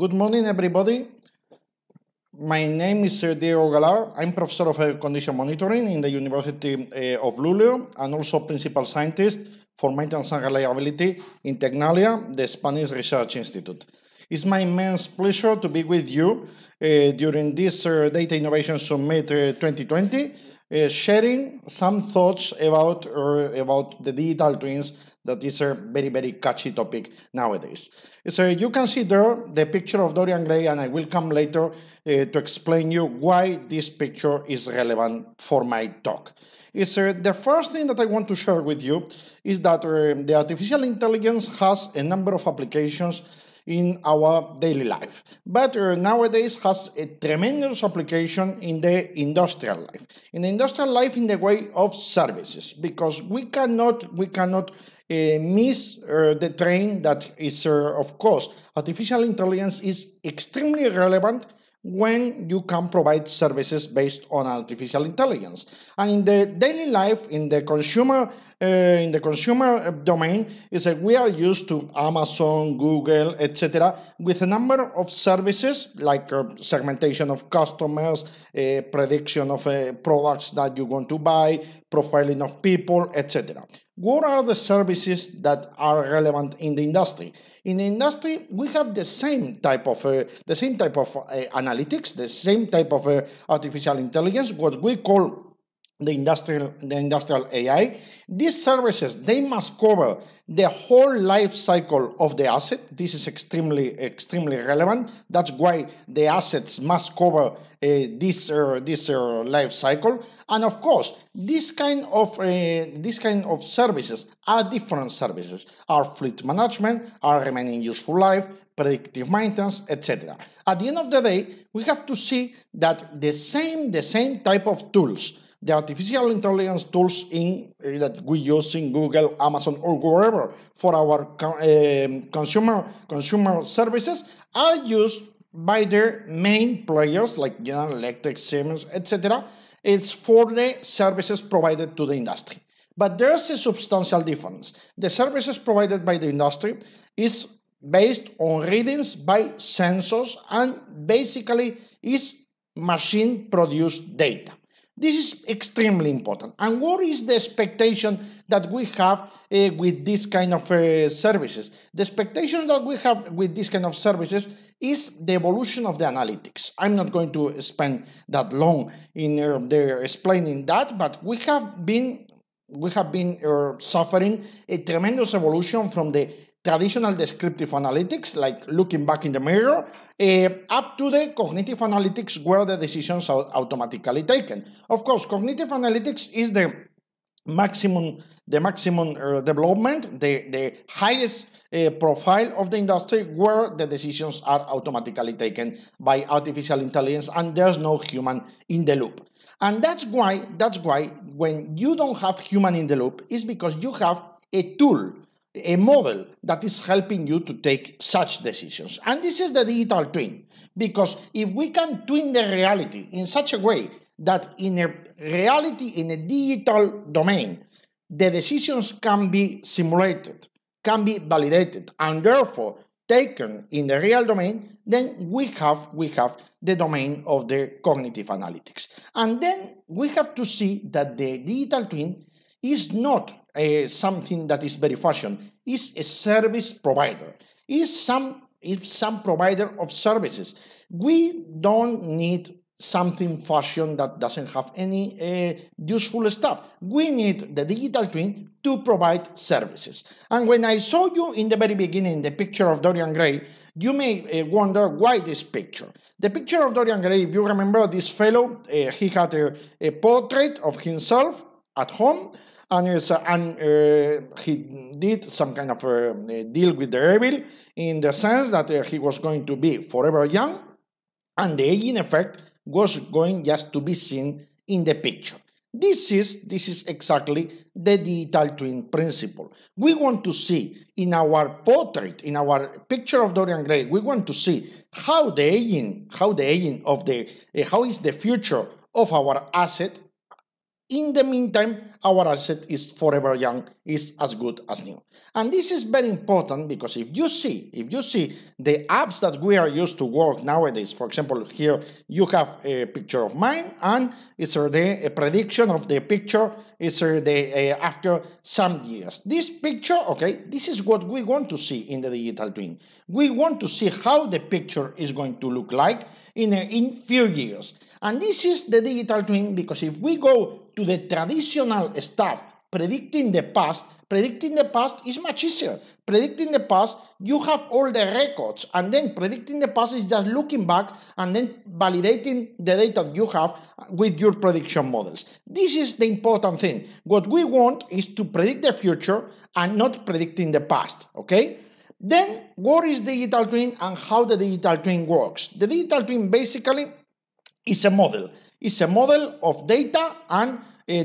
Good morning, everybody. My name is Diego Galar. I'm professor of air condition monitoring in the University eh, of Luleå and also principal scientist for maintenance and reliability in Tecnalia, the Spanish Research Institute. It's my immense pleasure to be with you uh, during this uh, Data Innovation Summit uh, 2020, sharing some thoughts about, er, about the digital twins that is a very, very catchy topic nowadays. So you can see there the picture of Dorian Gray, and I will come later uh, to explain you why this picture is relevant for my talk. So uh, the first thing that I want to share with you is that uh, the artificial intelligence has a number of applications in our daily life, but uh, nowadays has a tremendous application in the industrial life. In the industrial life, in the way of services, because we cannot we cannot uh, miss uh, the train that is, uh, of course, artificial intelligence is extremely relevant when you can provide services based on artificial intelligence. And in the daily life, in the consumer, uh, in the consumer eh, domain, is that we are used to Amazon, Google, etc., with a number of services like uh, segmentation of customers, uh, prediction of products that you want to buy, profiling of people, etc. What are the services that are relevant in the industry? In the industry, we have the same type of uh, the same type of uh, analytics, the same type of uh, artificial intelligence, what we call the industrial, the industrial AI. These services, they must cover the whole life cycle of the asset. This is extremely, extremely relevant. That's why the assets must cover uh, this, uh, this uh, life cycle. And of course, this kind of, uh, this kind of services are different services, are fleet management, are remaining useful life, predictive maintenance, etc. At the end of the day, we have to see that the same, the same type of tools the artificial intelligence tools in uh, that we use in Google, Amazon, or wherever for our um, consumer consumer services are used by their main players like General Electric, Siemens, etc. It's for the services provided to the industry. But there's a substantial difference. The services provided by the industry is based on readings by sensors and basically is machine produced data. This is extremely important. And what is the expectation that we have uh, with this kind of uh, services? The expectation that we have with this kind of services is the evolution of the analytics. I'm not going to spend that long in uh, there explaining that, but we have been we have been uh, suffering a tremendous evolution from the traditional descriptive analytics, like looking back in the mirror, uh, up to the cognitive analytics where the decisions are automatically taken. Of course, cognitive analytics is the maximum, the maximum uh, development, the, the highest uh, profile of the industry where the decisions are automatically taken by artificial intelligence and there's no human in the loop. And that's why, that's why when you don't have human in the loop is because you have a tool a model that is helping you to take such decisions. And this is the digital twin, because if we can twin the reality in such a way that in a reality, in a digital domain, the decisions can be simulated, can be validated, and therefore taken in the real domain, then we have, we have the domain of the cognitive analytics. And then we have to see that the digital twin is not something that is very fashion. Is a service provider. Is some some provider of services. We don't need something fashion that doesn't have any uh, useful stuff. We need the digital twin to provide services. And when I saw you in the very beginning, the picture of Dorian Gray, you may uh, wonder why this picture. The picture of Dorian Gray, if you remember this fellow, uh, he had a, a portrait of himself at home and, and uh, eh, he did some kind of a eh, eh, deal with the devil in the sense that he was going to be forever young, and the aging effect was going just to be seen in the picture. This is, this is exactly the digital twin principle. We want to see in our portrait, in our picture of Dorian Gray, we want to see how the aging, how the aging of the, how is the future of our asset in the meantime, our asset is forever young, is as good as new. And this is very important because if you see, if you see the apps that we are used to work nowadays, for example, here you have a picture of mine and it's a prediction of the picture is a uh, after some years. This picture, okay, this is what we want to see in the digital twin. We want to see how the picture is going to look like in, in few years. And this is the digital twin because if we go to the traditional stuff. Predicting the past, predicting the past is much easier. Predicting the past, you have all the records, and then predicting the past is just looking back and then validating the data you have with your prediction models. This is the important thing. What we want is to predict the future and not predicting the past, okay? Then, what is digital twin and how the digital twin works? The digital twin basically is a model. It's a model of data and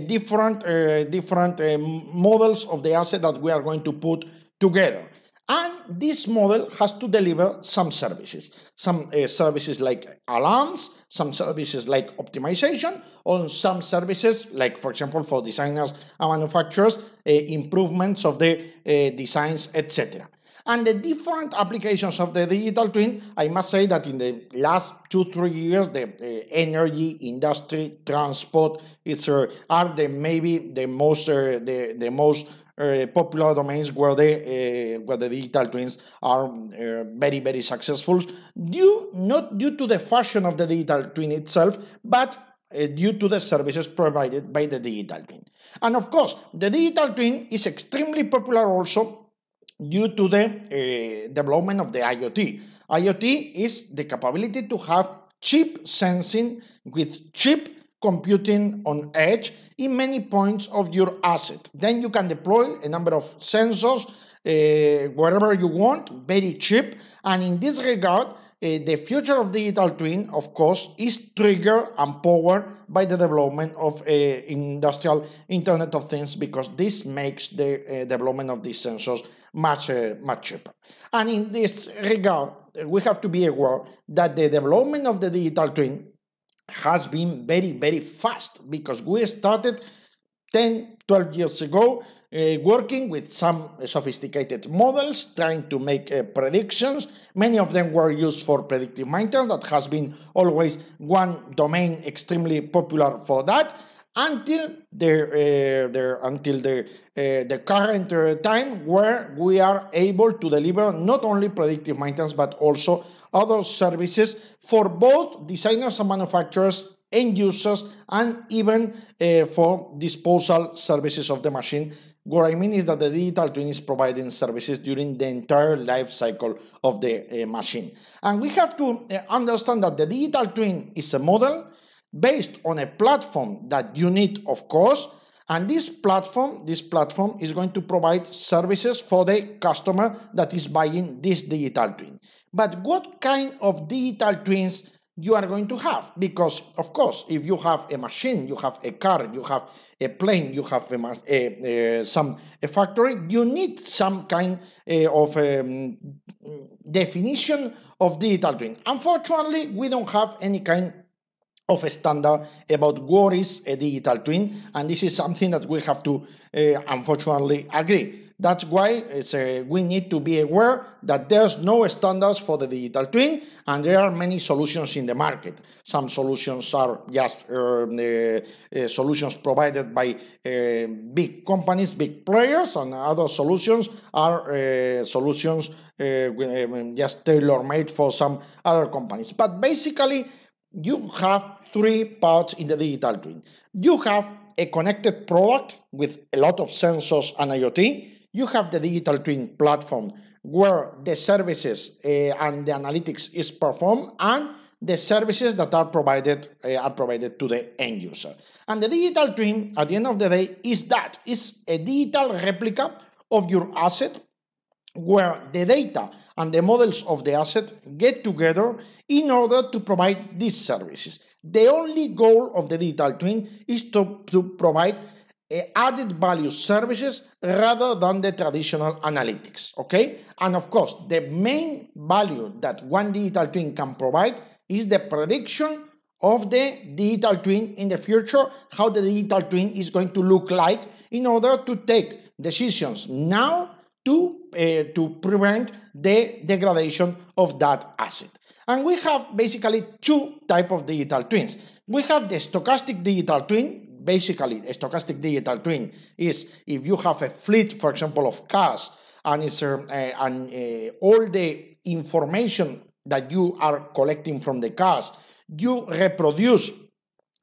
different, uh, different uh, models of the asset that we are going to put together. And this model has to deliver some services, some uh, services like alarms, some services like optimization, or some services like, for example, for designers and manufacturers, uh, improvements of the uh, designs, etc and the different applications of the digital twin, I must say that in the last two, three years, the uh, energy, industry, transport is, uh, are the, maybe the most, uh, the, the most uh, popular domains where the uh, where the digital twins are uh, very very successful due not due to the fashion of the digital twin itself but uh, due to the services provided by the digital twin and of course the digital twin is extremely popular also due to the uh, development of the IoT. IoT is the capability to have cheap sensing with cheap computing on edge in many points of your asset. Then you can deploy a number of sensors uh, wherever you want, very cheap. And in this regard, uh, the future of digital twin, of course, is triggered and powered by the development of uh, industrial Internet of Things because this makes the uh, development of these sensors much, much cheaper. And in this regard, we have to be aware that the development of the digital twin has been very, very fast because we started 10, 12 years ago, uh, working with some sophisticated models, trying to make uh, predictions. Many of them were used for predictive maintenance. That has been always one domain extremely popular for that until the, uh, the until the uh, the current uh, time where we are able to deliver not only predictive maintenance but also other services for both designers and manufacturers end users, and even uh, for disposal services of the machine. What I mean is that the digital twin is providing services during the entire life cycle of the uh, machine. And we have to uh, understand that the digital twin is a model based on a platform that you need, of course, and this platform, this platform is going to provide services for the customer that is buying this digital twin. But what kind of digital twins you are going to have. Because, of course, if you have a machine, you have a car, you have a plane, you have a, a, a some a factory, you need some kind uh, of um, definition of digital twin. Unfortunately, we don't have any kind of a standard about what is a digital twin, and this is something that we have to uh, unfortunately agree. That's why uh, a, we need to be aware that there's no standards for the digital twin, and there are many solutions in the market. Some solutions are just uh, uh, solutions provided by uh, big companies, big players, and other solutions are uh, solutions um, just tailor-made for some other companies. But basically, you have three parts in the digital twin. You have a connected product with a lot of sensors and IoT. You have the digital twin platform where the services uh, and the analytics is performed and the services that are provided uh, are provided to the end user. And the digital twin, at the end of the day, is that is a digital replica of your asset where the data and the models of the asset get together in order to provide these services. The only goal of the digital twin is to, to provide uh, added value services rather than the traditional analytics, okay? And of course, the main value that one digital twin can provide is the prediction of the digital twin in the future, how the digital twin is going to look like in order to take decisions now to, uh, to prevent the degradation of that asset. And we have basically two type of digital twins. We have the stochastic digital twin, basically a stochastic digital twin is if you have a fleet, for example, of cars, and, it's, uh, and uh, all the information that you are collecting from the cars, you reproduce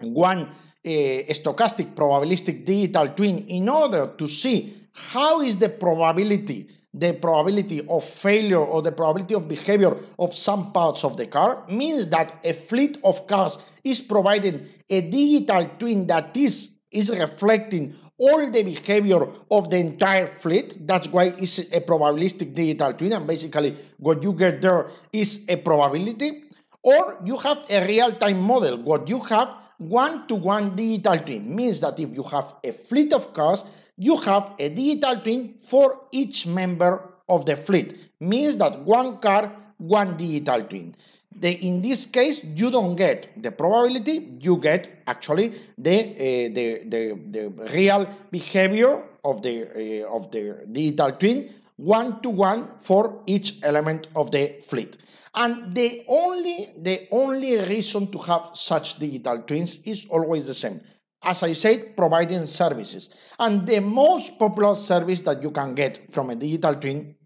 one uh, stochastic probabilistic digital twin in order to see how is the probability the probability of failure or the probability of behavior of some parts of the car means that a fleet of cars is providing a digital twin that is is reflecting all the behavior of the entire fleet. That's why it's a probabilistic digital twin. And basically, what you get there is a probability. Or you have a real time model. What you have one-to-one digital twin means that if you have a fleet of cars, you have a digital twin for each member of the fleet. Means that one car, one digital twin. The, in this case, you don't get the probability, you get actually the, uh, the, the, the, real behavior of the, uh, of the digital twin one to one for each element of the fleet. And the only, the only reason to have such digital twins is always the same. As I said, providing services. And the most popular service that you can get from a digital twin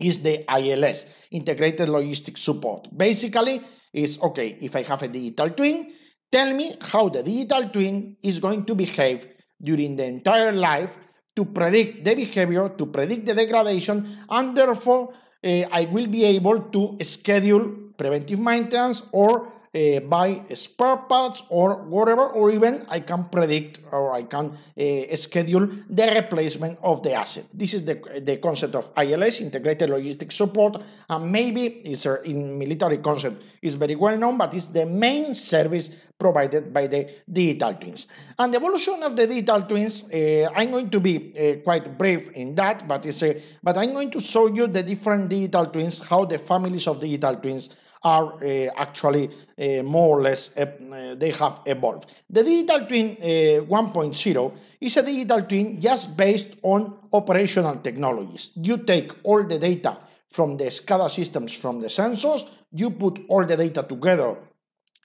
is the ILS, Integrated Logistics Support. Basically, is okay, if I have a digital twin, tell me how the digital twin is going to behave during the entire life to predict the behavior, to predict the degradation, and therefore uh, I will be able to schedule preventive maintenance or uh, buy spare parts or whatever, or even I can predict or I can uh, schedule the replacement of the asset. This is the, the concept of ILS, Integrated Logistic Support, and maybe it's a, in military concept is very well known, but it's the main service provided by the digital twins. And the evolution of the digital twins, uh, I'm going to be quite brief in that, but it's a, but I'm going to show you the different digital twins, how the families of digital twins are uh, actually uh, more or less uh, they have evolved. The digital twin 1.0 is a digital twin just based on operational technologies. You take all the data from the SCADA systems from the sensors, you put all the data together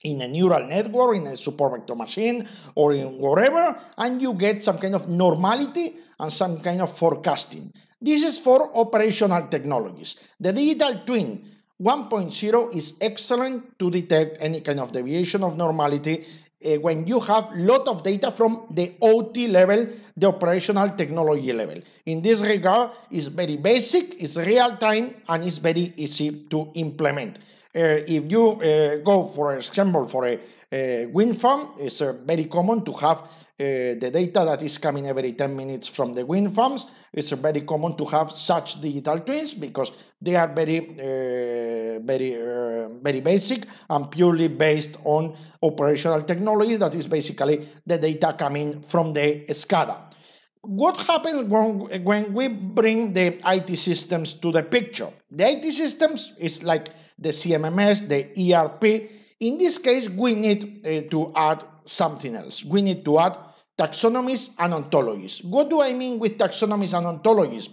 in a neural network, in a support vector machine, or in whatever, and you get some kind of normality and some kind of forecasting. This is for operational technologies. The digital twin 1.0 is excellent to detect any kind of deviation of normality uh, when you have a lot of data from the OT level, the operational technology level. In this regard, it's very basic, it's real time, and it's very easy to implement. Uh, if you uh, go, for example, for a, a, wind farm, it's very common to have uh, the data that is coming every 10 minutes from the wind farms. It's very common to have such digital twins because they are very, uh, very, uh, very basic and purely based on operational technologies. That is basically the data coming from the SCADA what happens when, when we bring the IT systems to the picture? The IT systems is like the CMMS, the ERP. In this case, we need uh, to add something else. We need to add taxonomies and ontologies. What do I mean with taxonomies and ontologies?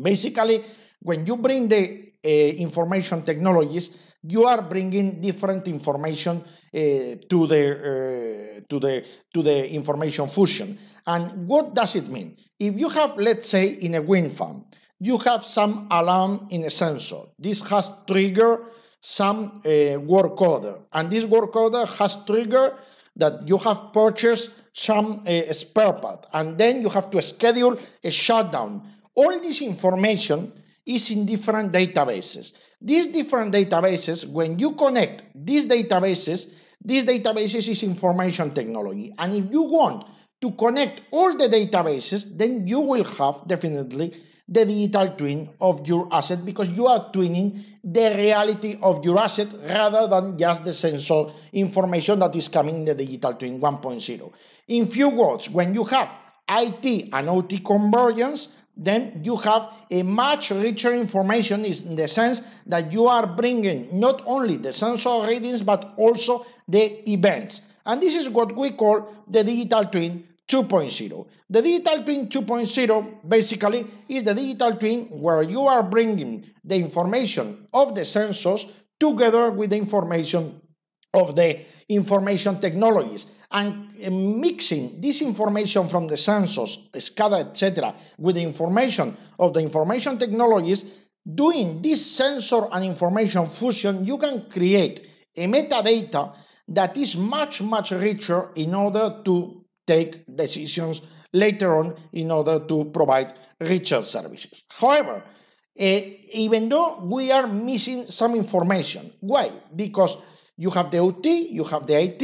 Basically, when you bring the uh, information technologies, you are bringing different information uh, to the uh, to the to the information fusion. And what does it mean? If you have, let's say, in a wind farm, you have some alarm in a sensor. This has triggered some work order, and this work order has triggered that you have purchased some uh, spare part, and then you have to schedule a shutdown. All this information is in different databases. These different databases, when you connect these databases, these databases is information technology. And if you want to connect all the databases, then you will have definitely the digital twin of your asset because you are twinning the reality of your asset rather than just the sensor information that is coming in the digital twin 1.0. In few words, when you have IT and OT convergence, then you have a much richer information in the sense that you are bringing not only the sensor readings but also the events. And this is what we call the digital twin 2.0. The digital twin 2.0 basically is the digital twin where you are bringing the information of the sensors together with the information of the information technologies and eh, mixing this information from the sensors, SCADA, etc., with the information of the information technologies, doing this sensor and information fusion, you can create a metadata that is much, much richer in order to take decisions later on in order to provide richer services. However, uh, even though we are missing some information. Why? Because you have the OT, you have the IT,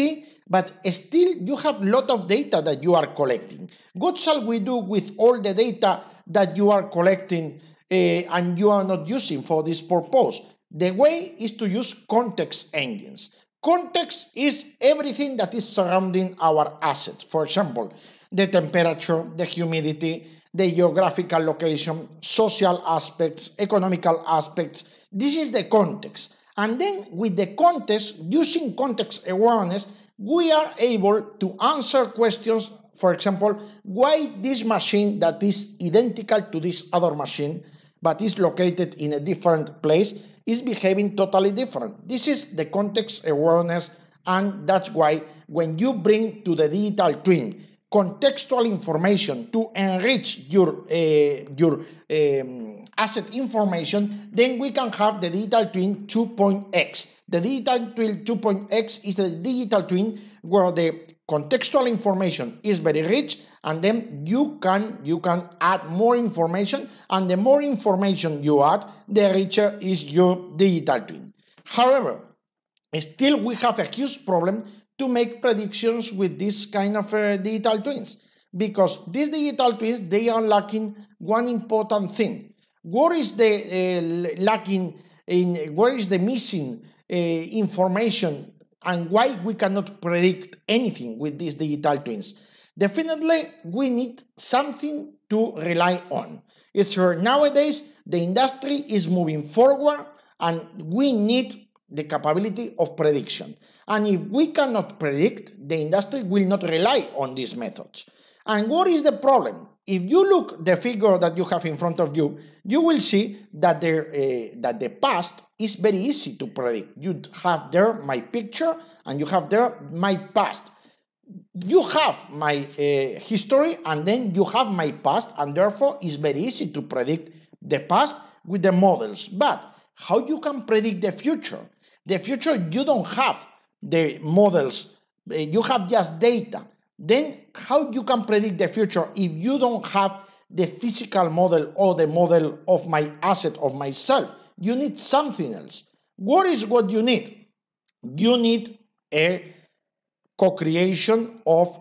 but still you have a lot of data that you are collecting. What shall we do with all the data that you are collecting uh, and you are not using for this purpose? The way is to use context engines. Context is everything that is surrounding our asset. For example, the temperature, the humidity, the geographical location, social aspects, economical aspects. This is the context. And then with the context, using context awareness, we are able to answer questions, for example, why this machine that is identical to this other machine, but is located in a different place, is behaving totally different. This is the context awareness, and that's why when you bring to the digital twin contextual information to enrich your, uh, your um, asset information, then we can have the digital twin 2.x. The digital twin 2.x is the digital twin where the contextual information is very rich and then you can you can add more information and the more information you add the richer is your digital twin however still we have a huge problem to make predictions with this kind of uh, digital twins because these digital twins they are lacking one important thing what is the uh, lacking in what is the missing uh, information and why we cannot predict anything with these digital twins. Definitely, we need something to rely on. It's sure nowadays the industry is moving forward and we need the capability of prediction. And if we cannot predict, the industry will not rely on these methods. And what is the problem? If you look the figure that you have in front of you, you will see that the, uh, eh, that the past is very easy to predict. You have there my picture and you have there my past. You have my uh, history and then you have my past and therefore it's very easy to predict the past with the models. But how you can predict the future? The future you don't have the models, eh, you have just data then how you can predict the future if you don't have the physical model or the model of my asset of myself you need something else what is what you need you need a co-creation of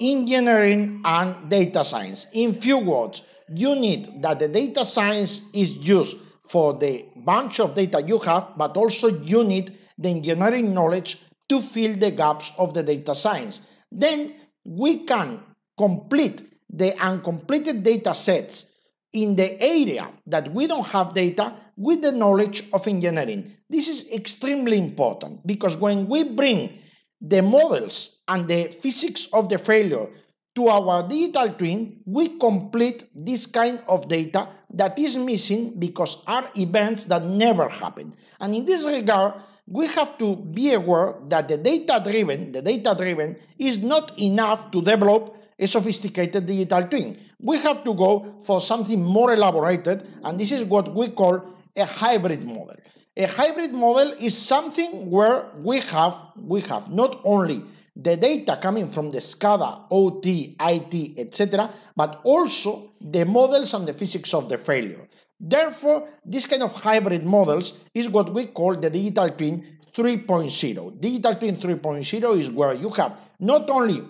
engineering and data science in few words you need that the data science is used for the bunch of data you have but also you need the engineering knowledge to fill the gaps of the data science then we can complete the uncompleted data sets in the area that we don't have data with the knowledge of engineering. This is extremely important because when we bring the models and the physics of the failure to our digital twin, we complete this kind of data that is missing because are events that never happened. And in this regard, we have to be aware that the data-driven, the data-driven is not enough to develop a sophisticated digital twin. We have to go for something more elaborated, and this is what we call a hybrid model. A hybrid model is something where we have we have not only the data coming from the SCADA, OT, IT, etc., but also the models and the physics of the failure. Therefore, this kind of hybrid models is what we call the digital twin 3.0. Digital twin 3.0 is where you have not only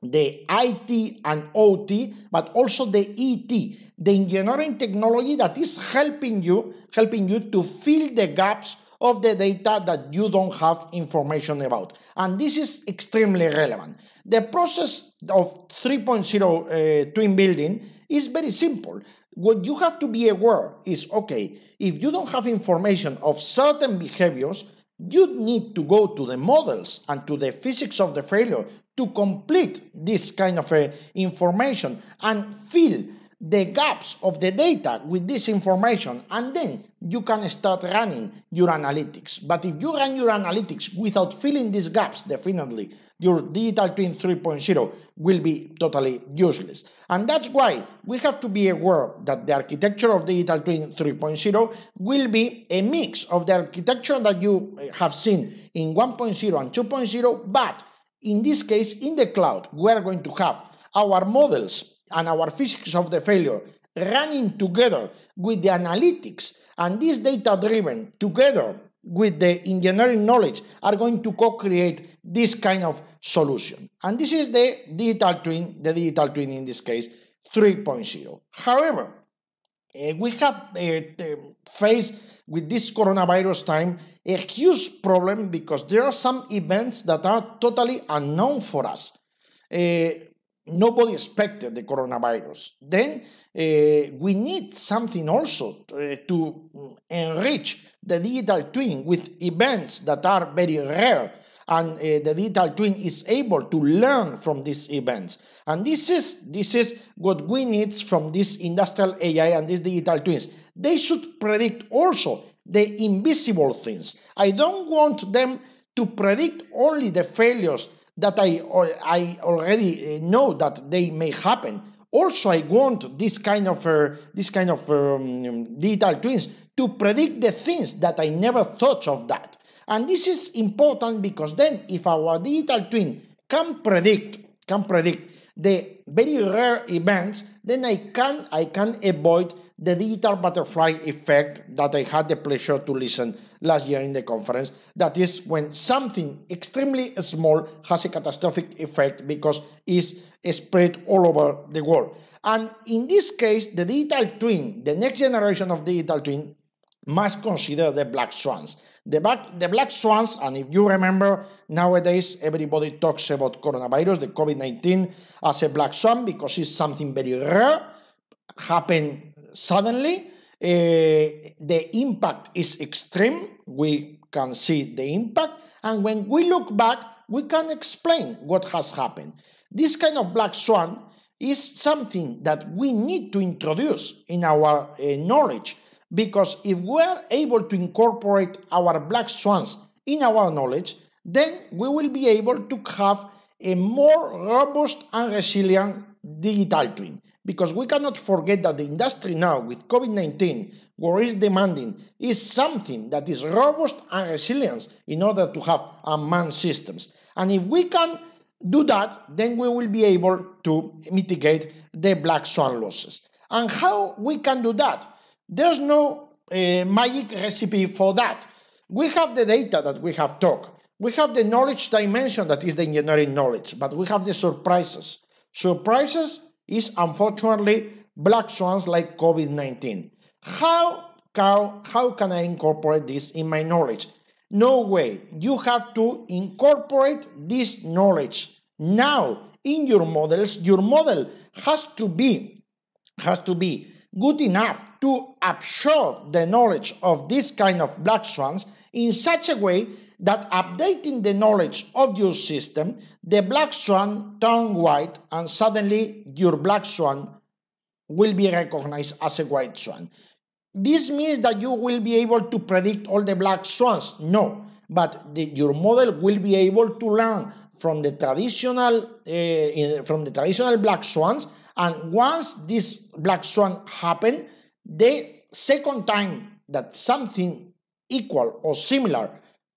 the IT and OT, but also the ET, the engineering technology that is helping you, helping you to fill the gaps of the data that you don't have information about. And this is extremely relevant. The process of 3.0 uh, twin building is very simple what you have to be aware is okay, if you don't have information of certain behaviors, you need to go to the models and to the physics of the failure to complete this kind of uh, information and feel the gaps of the data with this information and then you can start running your analytics. But if you run your analytics without filling these gaps, definitely your Digital Twin 3.0 will be totally useless. And that's why we have to be aware that the architecture of Digital Twin 3.0 will be a mix of the architecture that you eh, have seen in 1.0 and 2.0, but in this case, in the cloud, we are going to have our models and our physics of the failure running together with the analytics and this data driven together with the engineering knowledge are going to co-create this kind of solution. And this is the digital twin, the digital twin in this case 3.0. However, uh, we have uh, faced with this coronavirus time a huge problem because there are some events that are totally unknown for us. Uh, nobody expected the coronavirus. Then uh, we need something also uh, to enrich the digital twin with events that are very rare. And uh, the digital twin is able to learn from these events. And this is, this is what we need from this industrial AI and these digital twins. They should predict also the invisible things. I don't want them to predict only the failures that I, I already eh, know that they may happen. Also, I want this kind of uh, this kind of eh, um, digital twins to predict the things that I never thought of that. And this is important because then, if our digital twin can predict can predict the very rare events, then I can I can avoid the digital butterfly effect that I had the pleasure to listen last year in the conference. That is when something extremely small has a catastrophic effect because it's spread all over the world. And in this case, the digital twin, the next generation of digital twin, must consider the black swans. The, black the black swans, and if you remember, nowadays everybody talks about coronavirus, the COVID 19, as a black swan because it's something very rare, happened suddenly eh, the impact is extreme. We can see the impact. And when we look back, we can explain what has happened. This kind of black swan is something that we need to introduce in our uh, knowledge because if we are able to incorporate our black swans in our knowledge, then we will be able to have a more robust and resilient digital twin because we cannot forget that the industry now with COVID 19, what is demanding is something that is robust and resilience in order to have unmanned systems. And if we can do that, then we will be able to mitigate the black swan losses. And how we can do that? There's no uh, magic recipe for that. We have the data that we have talked. We have the knowledge dimension that is the engineering knowledge, but we have the surprises. Surprises is unfortunately black swans like COVID-19. How, how, how can I incorporate this in my knowledge? No way. You have to incorporate this knowledge now in your models. Your model has to be has to be good enough to absorb the knowledge of this kind of black swans in such a way that updating the knowledge of your system, the black swan turns white and suddenly your black swan will be recognized as a white swan. This means that you will be able to predict all the black swans? No, but the, your model will be able to learn from the traditional uh, from the traditional black swans and once this black swan happened the second time that something equal or similar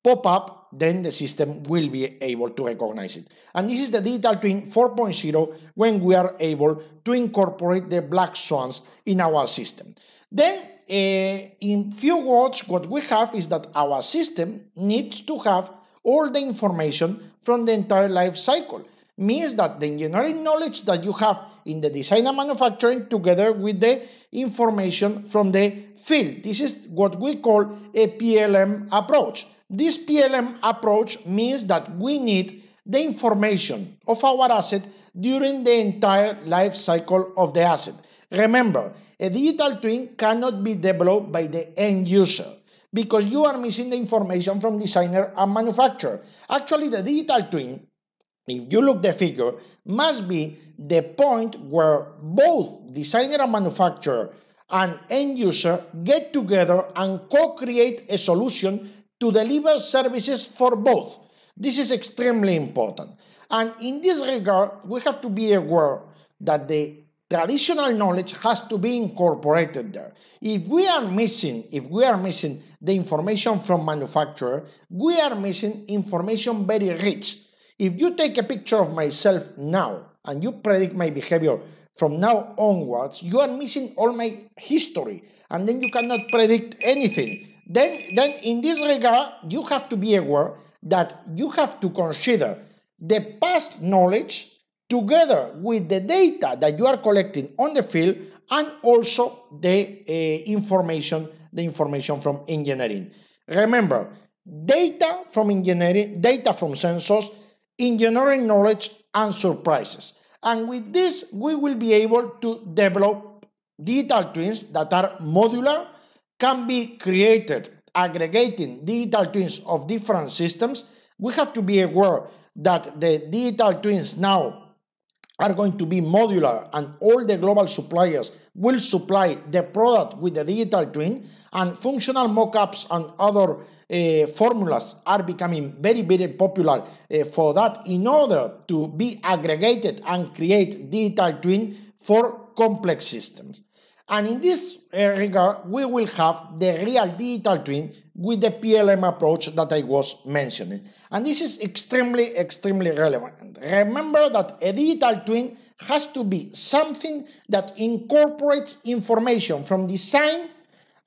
pop up then the system will be able to recognize it and this is the digital twin 4.0 when we are able to incorporate the black swans in our system then uh, in few words what we have is that our system needs to have all the information from the entire life cycle. Means that the engineering knowledge that you have in the design and manufacturing together with the information from the field. This is what we call a PLM approach. This PLM approach means that we need the information of our asset during the entire life cycle of the asset. Remember, a digital twin cannot be developed by the end user because you are missing the information from designer and manufacturer. Actually, the digital twin, if you look the figure, must be the point where both designer and manufacturer and end user get together and co-create a solution to deliver services for both. This is extremely important. And in this regard, we have to be aware that the traditional knowledge has to be incorporated there. If we are missing, if we are missing the information from manufacturer, we are missing information very rich. If you take a picture of myself now and you predict my behavior from now onwards, you are missing all my history and then you cannot predict anything. Then, then in this regard, you have to be aware that you have to consider the past knowledge together with the data that you are collecting on the field and also the uh, information the information from engineering remember data from engineering data from sensors engineering knowledge and surprises and with this we will be able to develop digital twins that are modular can be created aggregating digital twins of different systems we have to be aware that the digital twins now are going to be modular and all the global suppliers will supply the product with the digital twin and functional mock-ups and other uh, formulas are becoming very very popular uh, for that in order to be aggregated and create digital twin for complex systems and in this eh, regard, we will have the real digital twin with the PLM approach that I was mentioning. And this is extremely, extremely relevant. Remember that a digital twin has to be something that incorporates information from design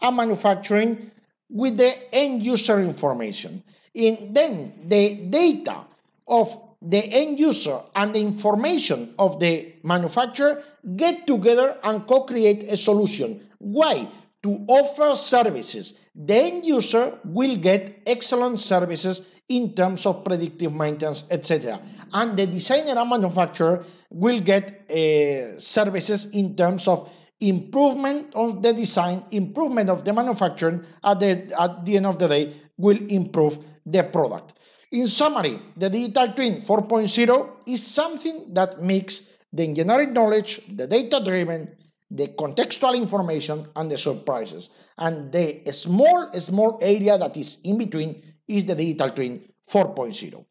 and manufacturing with the end user information. And then the data of the end user and the information of the manufacturer get together and co-create a solution. Why? To offer services. The end user will get excellent services in terms of predictive maintenance, etc. And the designer and manufacturer will get uh, services in terms of improvement on the design, improvement of the manufacturing at the, at the end of the day will improve the product. In summary, the Digital Twin 4.0 is something that makes the engineering knowledge, the data-driven, the contextual information, and the surprises. And the small, small area that is in between is the Digital Twin 4.0. Uh,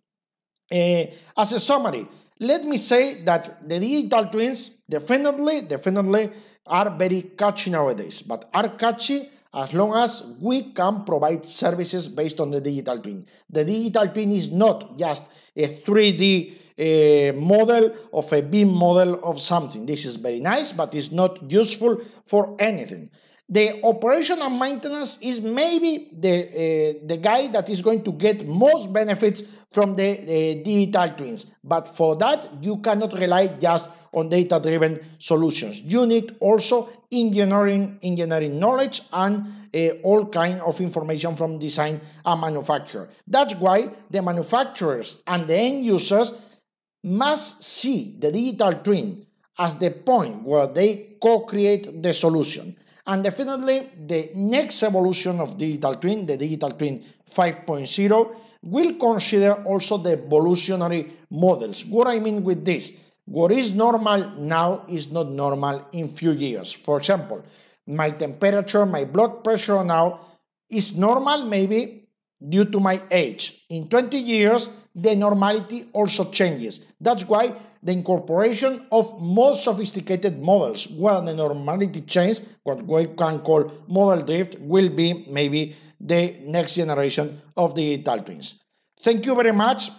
eh, as a summary, let me say that the digital twins definitely, definitely are very catchy nowadays, but are catchy as long as we can provide services based on the digital twin. The digital twin is not just a 3D uh, model of a BIM model of something. This is very nice, but it's not useful for anything the operation and maintenance is maybe the, uh, the guy that is going to get most benefits from the, uh, digital twins. But for that, you cannot rely just on data-driven solutions. You need also engineering, engineering knowledge and uh, all kind of information from design and manufacture. That's why the manufacturers and the end users must see the digital twin as the point where they co-create the solution and definitely the next evolution of digital twin, the digital twin 5.0, will consider also the evolutionary models. What I mean with this, what is normal now is not normal in few years. For example, my temperature, my blood pressure now is normal maybe due to my age. In 20 years, the normality also changes. That's why the incorporation of more sophisticated models, when the normality change, what we can call model drift, will be maybe the next generation of digital twins. Thank you very much.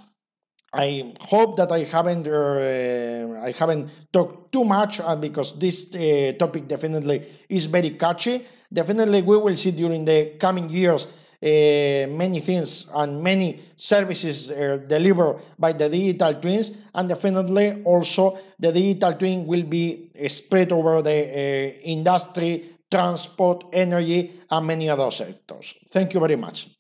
I hope that I haven't uh, I haven't talked too much uh, because this uh, topic definitely is very catchy. Definitely, we will see during the coming years uh, many things and many services uh, delivered by the digital twins and definitely also the digital twin will be spread over the uh, industry transport energy and many other sectors thank you very much